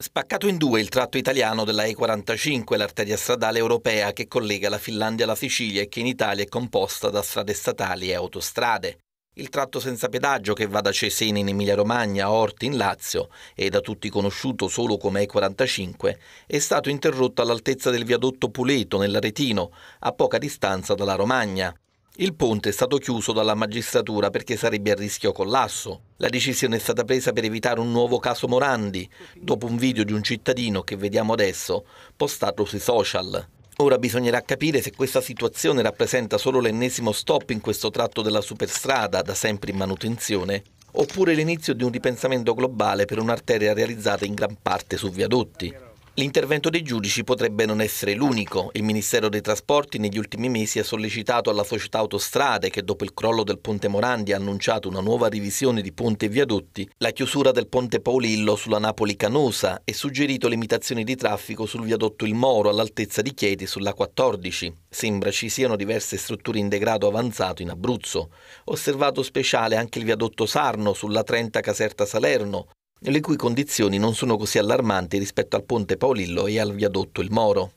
Spaccato in due il tratto italiano della E45, l'arteria stradale europea che collega la Finlandia alla Sicilia e che in Italia è composta da strade statali e autostrade. Il tratto senza pedaggio che va da Cesena in Emilia-Romagna a Orti in Lazio e da tutti conosciuto solo come E45 è stato interrotto all'altezza del viadotto Puleto nell'Aretino, a poca distanza dalla Romagna. Il ponte è stato chiuso dalla magistratura perché sarebbe a rischio collasso. La decisione è stata presa per evitare un nuovo caso Morandi, dopo un video di un cittadino che vediamo adesso postato sui social. Ora bisognerà capire se questa situazione rappresenta solo l'ennesimo stop in questo tratto della superstrada, da sempre in manutenzione, oppure l'inizio di un ripensamento globale per un'arteria realizzata in gran parte su viadotti. L'intervento dei giudici potrebbe non essere l'unico. Il Ministero dei Trasporti negli ultimi mesi ha sollecitato alla società Autostrade, che dopo il crollo del ponte Morandi ha annunciato una nuova revisione di ponte e viadotti, la chiusura del ponte Paolillo sulla Napoli Canosa e suggerito limitazioni di traffico sul viadotto Il Moro all'altezza di Chieti sulla 14. Sembra ci siano diverse strutture in degrado avanzato in Abruzzo. Osservato speciale anche il viadotto Sarno sulla 30 Caserta Salerno, le cui condizioni non sono così allarmanti rispetto al ponte Paolillo e al viadotto Il Moro.